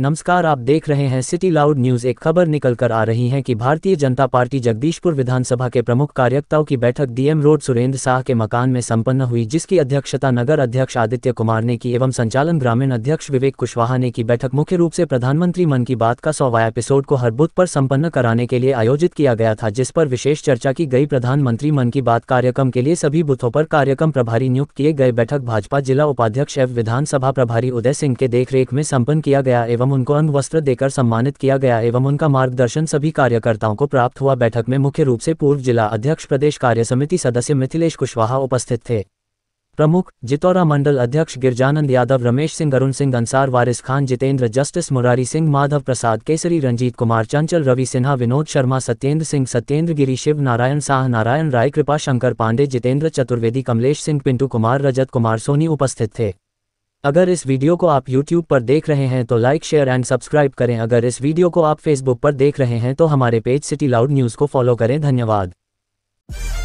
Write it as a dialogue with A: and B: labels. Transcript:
A: नमस्कार आप देख रहे हैं सिटी लाउड न्यूज एक खबर निकल कर आ रही है कि भारतीय जनता पार्टी जगदीशपुर विधानसभा के प्रमुख कार्यकर्ताओं की बैठक डीएम रोड सुरेंद्र शाह के मकान में संपन्न हुई जिसकी अध्यक्षता नगर अध्यक्ष आदित्य कुमार ने की एवं संचालन ग्रामीण अध्यक्ष विवेक कुशवाहा ने की बैठक मुख्य रूप से प्रधानमंत्री मन की बात का सौवा एपिसोड को हर बुद्ध पर सम्पन्न कराने के लिए आयोजित किया गया था जिस पर विशेष चर्चा की गई प्रधानमंत्री मन की बात कार्यक्रम के लिए सभी बूथों पर कार्यक्रम प्रभारी नियुक्त किए गए बैठक भाजपा जिला उपाध्यक्ष एवं विधानसभा प्रभारी उदय सिंह के देखरेख में सम्पन्न किया गया एवं एवं उनको अंग वस्त्र देकर सम्मानित किया गया एवं उनका मार्गदर्शन सभी कार्यकर्ताओं को प्राप्त हुआ बैठक में मुख्य रूप से पूर्व जिला अध्यक्ष प्रदेश कार्य समिति सदस्य मिथिलेश कुशवाहा उपस्थित थे प्रमुख जितौरा मंडल अध्यक्ष गिरजानंद यादव रमेश सिंह अरुण सिंह अंसार वारिस खान जितेंद्र जस्टिस मुरारी सिंह माधव प्रसाद केसरी रंजीत कुमार चंचल रवि सिन्हा विनोद शर्मा सत्येंद्र सिंह सत्येंद्र गिरी शिव नारायण साह नारायण राय कृपा शंकर पांडे जितेंद्र चतुर्वेदी कमलेश सिंह पिंटू कुमार रजत कुमार सोनी उपस्थित थे अगर इस वीडियो को आप YouTube पर देख रहे हैं तो लाइक शेयर एंड सब्सक्राइब करें अगर इस वीडियो को आप Facebook पर देख रहे हैं तो हमारे पेज सिटी लाउड न्यूज़ को फॉलो करें धन्यवाद